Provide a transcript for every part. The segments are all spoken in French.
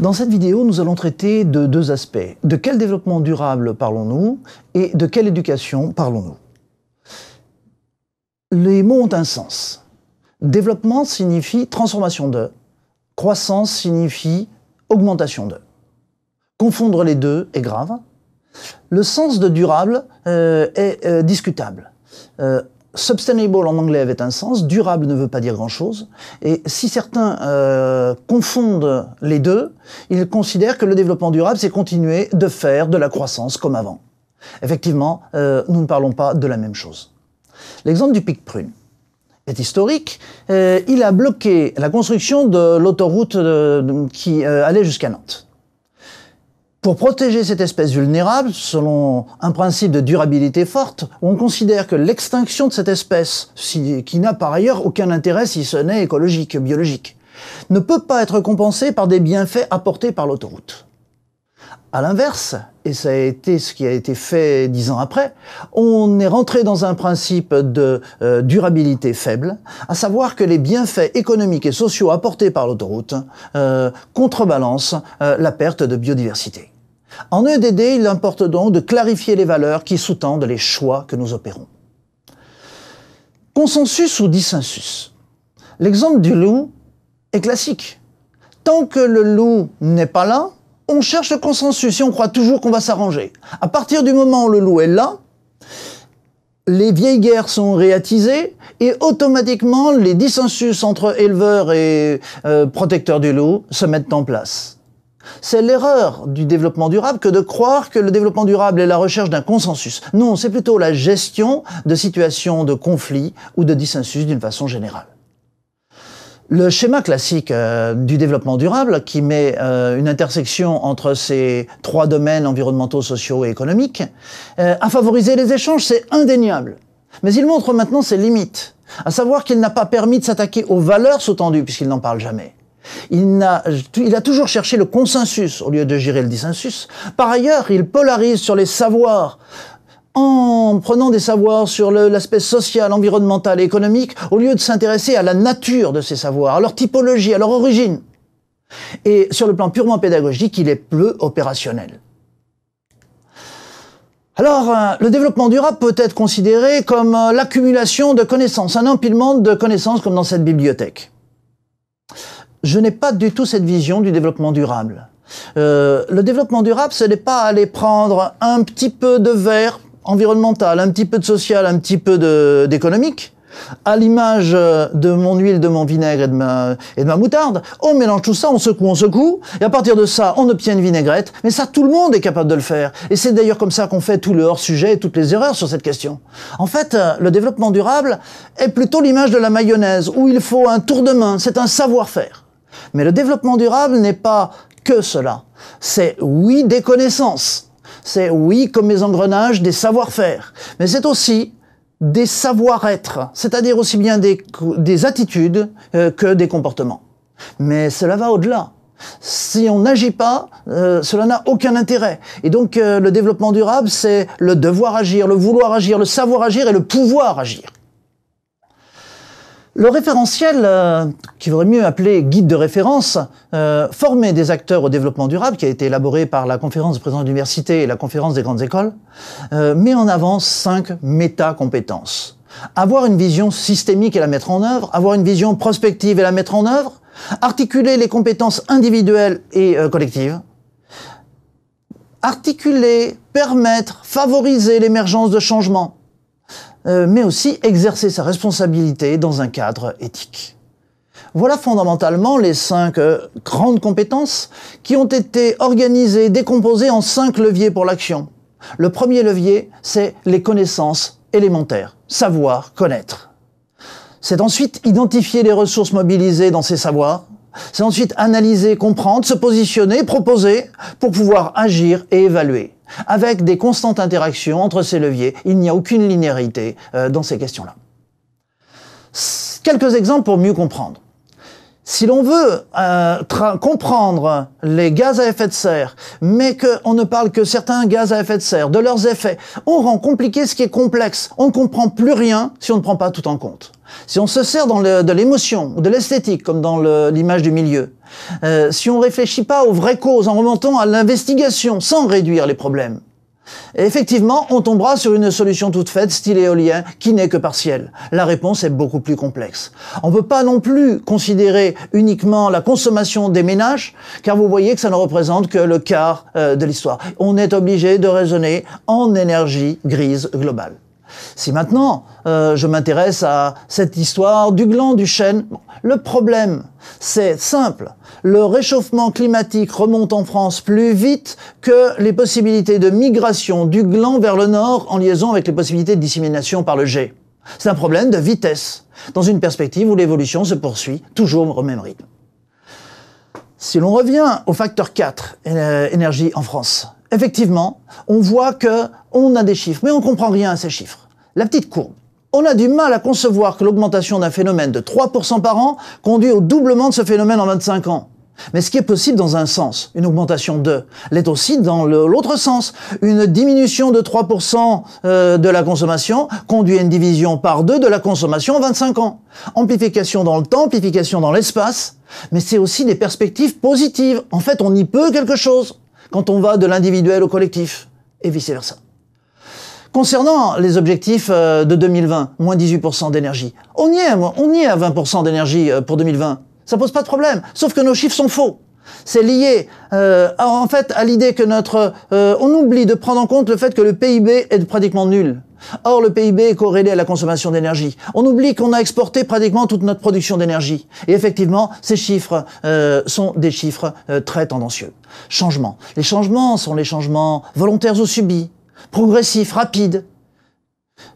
Dans cette vidéo, nous allons traiter de deux aspects. De quel développement durable parlons-nous et de quelle éducation parlons-nous Les mots ont un sens. Développement signifie transformation de. Croissance signifie augmentation de. Confondre les deux est grave. Le sens de durable euh, est euh, discutable. Euh, Sustainable en anglais avait un sens, durable ne veut pas dire grand-chose, et si certains euh, confondent les deux, ils considèrent que le développement durable, c'est continuer de faire de la croissance comme avant. Effectivement, euh, nous ne parlons pas de la même chose. L'exemple du pic prune est historique. Euh, il a bloqué la construction de l'autoroute qui allait jusqu'à Nantes. Pour protéger cette espèce vulnérable, selon un principe de durabilité forte, on considère que l'extinction de cette espèce, qui n'a par ailleurs aucun intérêt si ce n'est écologique, biologique, ne peut pas être compensée par des bienfaits apportés par l'autoroute. À l'inverse, et ça a été ce qui a été fait dix ans après, on est rentré dans un principe de euh, durabilité faible, à savoir que les bienfaits économiques et sociaux apportés par l'autoroute euh, contrebalancent euh, la perte de biodiversité. En EDD, il importe donc de clarifier les valeurs qui sous-tendent les choix que nous opérons. Consensus ou dissensus L'exemple du loup est classique. Tant que le loup n'est pas là, on cherche le consensus et on croit toujours qu'on va s'arranger. À partir du moment où le loup est là, les vieilles guerres sont réatisées et automatiquement les dissensus entre éleveurs et euh, protecteurs du loup se mettent en place. C'est l'erreur du développement durable que de croire que le développement durable est la recherche d'un consensus. Non, c'est plutôt la gestion de situations de conflit ou de dissensus d'une façon générale. Le schéma classique euh, du développement durable, qui met euh, une intersection entre ces trois domaines environnementaux, sociaux et économiques, à euh, a favorisé les échanges, c'est indéniable. Mais il montre maintenant ses limites, à savoir qu'il n'a pas permis de s'attaquer aux valeurs sous-tendues, puisqu'il n'en parle jamais. Il a, toujours cherché le consensus au lieu de gérer le dissensus. Par ailleurs, il polarise sur les savoirs en prenant des savoirs sur l'aspect social, environnemental et économique, au lieu de s'intéresser à la nature de ces savoirs, à leur typologie, à leur origine. Et sur le plan purement pédagogique, il est peu opérationnel. Alors, euh, le développement durable peut être considéré comme euh, l'accumulation de connaissances, un empilement de connaissances comme dans cette bibliothèque je n'ai pas du tout cette vision du développement durable. Euh, le développement durable, ce n'est pas aller prendre un petit peu de verre environnemental, un petit peu de social, un petit peu d'économique. À l'image euh, de mon huile, de mon vinaigre et de, ma, et de ma moutarde, on mélange tout ça, on secoue, on secoue, et à partir de ça, on obtient une vinaigrette. Mais ça, tout le monde est capable de le faire. Et c'est d'ailleurs comme ça qu'on fait tout le hors-sujet et toutes les erreurs sur cette question. En fait, euh, le développement durable est plutôt l'image de la mayonnaise, où il faut un tour de main, c'est un savoir-faire. Mais le développement durable n'est pas que cela. C'est oui des connaissances, c'est oui comme les engrenages des savoir-faire, mais c'est aussi des savoir-être, c'est-à-dire aussi bien des, attitudes euh, que des comportements. Mais cela va au-delà. Si on n'agit pas, euh, cela n'a aucun intérêt. Et donc euh, le développement durable, c'est le devoir agir, le vouloir agir, le savoir agir et le pouvoir agir. Le référentiel, euh, qui vaudrait mieux appeler guide de référence, euh, formé des acteurs au développement durable, qui a été élaboré par la conférence des présidents l'université et la conférence des grandes écoles, euh, met en avant cinq méta-compétences. Avoir une vision systémique et la mettre en œuvre, avoir une vision prospective et la mettre en œuvre, articuler les compétences individuelles et euh, collectives, articuler, permettre, favoriser l'émergence de changements, euh, mais aussi exercer sa responsabilité dans un cadre éthique. Voilà fondamentalement les cinq euh, grandes compétences qui ont été organisées, décomposées en cinq leviers pour l'action. Le premier levier, c'est les connaissances élémentaires, savoir, connaître. C'est ensuite identifier les ressources mobilisées dans ces savoirs. C'est ensuite analyser, comprendre, se positionner, proposer pour pouvoir agir et évaluer avec des constantes interactions entre ces leviers. Il n'y a aucune linéarité euh, dans ces questions-là. Quelques exemples pour mieux comprendre. Si l'on veut euh, comprendre les gaz à effet de serre, mais qu'on ne parle que certains gaz à effet de serre, de leurs effets, on rend compliqué ce qui est complexe. On ne comprend plus rien si on ne prend pas tout en compte. Si on se sert dans de l'émotion ou de l'esthétique, comme dans l'image du milieu, euh, si on ne réfléchit pas aux vraies causes en remontant à l'investigation sans réduire les problèmes, effectivement, on tombera sur une solution toute faite, style éolien, qui n'est que partielle. La réponse est beaucoup plus complexe. On ne peut pas non plus considérer uniquement la consommation des ménages, car vous voyez que ça ne représente que le quart euh, de l'histoire. On est obligé de raisonner en énergie grise globale. Si maintenant euh, je m'intéresse à cette histoire du gland du chêne, le problème, c'est simple. Le réchauffement climatique remonte en France plus vite que les possibilités de migration du gland vers le nord en liaison avec les possibilités de dissémination par le jet. C'est un problème de vitesse, dans une perspective où l'évolution se poursuit toujours au même rythme. Si l'on revient au facteur 4, euh, énergie en France, effectivement, on voit que on a des chiffres, mais on comprend rien à ces chiffres. La petite courbe. On a du mal à concevoir que l'augmentation d'un phénomène de 3% par an conduit au doublement de ce phénomène en 25 ans. Mais ce qui est possible dans un sens, une augmentation de, l'est aussi dans l'autre sens. Une diminution de 3% euh, de la consommation conduit à une division par deux de la consommation en 25 ans. Amplification dans le temps, amplification dans l'espace, mais c'est aussi des perspectives positives. En fait, on y peut quelque chose quand on va de l'individuel au collectif et vice-versa. Concernant les objectifs euh, de 2020, moins 18% d'énergie, on y est, on y est à 20% d'énergie euh, pour 2020. Ça pose pas de problème, sauf que nos chiffres sont faux. C'est lié euh, en fait à l'idée que notre on oublie de prendre en compte le fait que le PIB est pratiquement nul. Or le PIB est corrélé à la consommation d'énergie. On oublie qu'on a exporté pratiquement toute notre production d'énergie. Et effectivement, ces chiffres sont des chiffres très tendancieux. Changement. Les changements sont les changements volontaires ou subis progressif, rapide,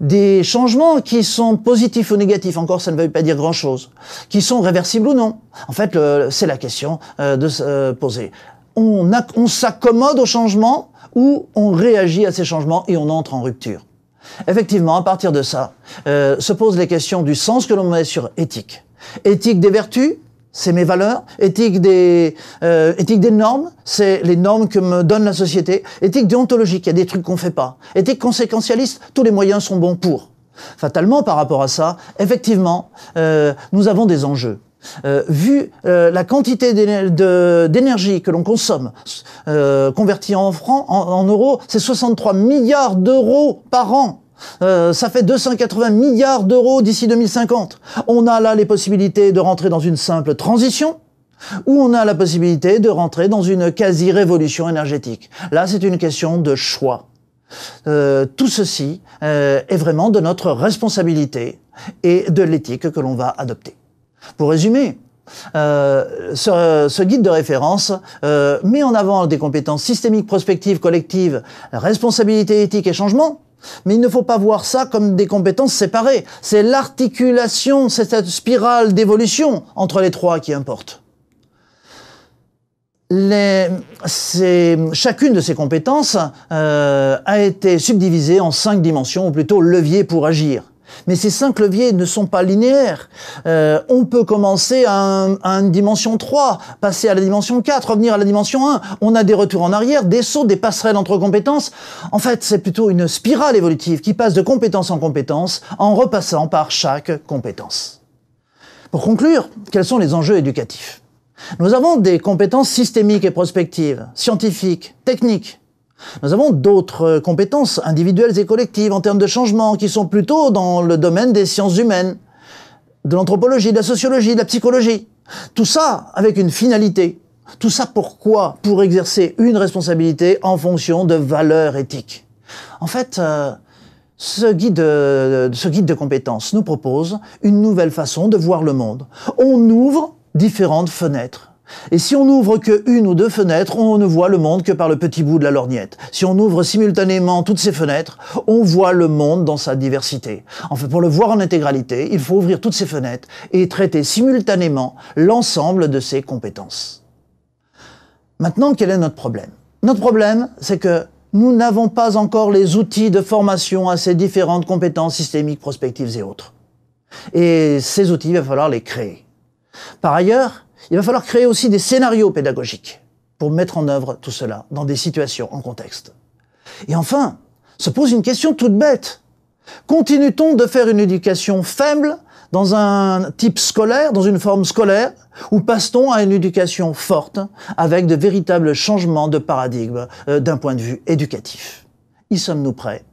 des changements qui sont positifs ou négatifs, encore ça ne veut pas dire grand-chose, qui sont réversibles ou non. En fait, c'est la question euh, de se euh, poser. On, s'accommode aux changements ou on réagit à ces changements et on entre en rupture. Effectivement, à partir de ça, euh, se posent les questions du sens que l'on met sur éthique. Éthique des vertus, c'est mes valeurs. Éthique des, euh, éthique des normes, c'est les normes que me donne la société. Éthique déontologique, il y a des trucs qu'on fait pas. Éthique conséquentialiste, tous les moyens sont bons pour. Fatalement, par rapport à ça, effectivement, euh, nous avons des enjeux. Euh, vu la quantité d'énergie que l'on consomme, convertie en francs, en, en euros, c'est 63 milliards d'euros par an. Euh, ça fait 280 milliards d'euros d'ici 2050. On a là les possibilités de rentrer dans une simple transition, ou on a la possibilité de rentrer dans une quasi-révolution énergétique. Là, c'est une question de choix. Euh, tout ceci euh, est vraiment de notre responsabilité et de l'éthique que l'on va adopter. Pour résumer, ce, ce, guide de référence met en avant des compétences systémiques, prospectives, collectives, responsabilité éthique et changement, mais il ne faut pas voir ça comme des compétences séparées. C'est l'articulation, c'est cette spirale d'évolution entre les trois qui importe. chacune de ces compétences euh, a été subdivisée en cinq dimensions, ou plutôt leviers pour agir. Mais ces cinq leviers ne sont pas linéaires. Euh, on peut commencer à, à, une dimension 3, passer à la dimension 4, revenir à la dimension 1. On a des retours en arrière, des sauts, des passerelles entre compétences. En fait, c'est plutôt une spirale évolutive qui passe de compétence en compétence en repassant par chaque compétence. Pour conclure, quels sont les enjeux éducatifs Nous avons des compétences systémiques et prospectives, scientifiques, techniques, nous avons d'autres compétences individuelles et collectives en termes de changement qui sont plutôt dans le domaine des sciences humaines, de l'anthropologie, de la sociologie, de la psychologie. Tout ça avec une finalité. Tout ça pourquoi Pour exercer une responsabilité en fonction de valeurs éthiques. En fait, euh, euh, ce guide de compétences nous propose une nouvelle façon de voir le monde. On ouvre différentes fenêtres. Et si on n'ouvre que une ou deux fenêtres, on ne voit le monde que par le petit bout de la lorgnette. Si on ouvre simultanément toutes ces fenêtres, on voit le monde dans sa diversité. Enfin, pour le voir en intégralité, il faut ouvrir toutes ces fenêtres et traiter simultanément l'ensemble de ces compétences. Maintenant, quel est notre problème Notre problème, c'est que nous n'avons pas encore les outils de formation à ces différentes compétences systémiques, prospectives et autres. Et ces outils, il va falloir les créer. Par ailleurs, il va falloir créer aussi des scénarios pédagogiques pour mettre en œuvre tout cela dans des situations en contexte. Et enfin, se pose une question toute bête. Continue-t-on de faire une éducation faible dans un type scolaire, dans une forme scolaire, ou passe-t-on à une éducation forte avec de véritables changements de paradigme euh, d'un point de vue éducatif Y sommes-nous prêts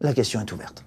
La question est ouverte.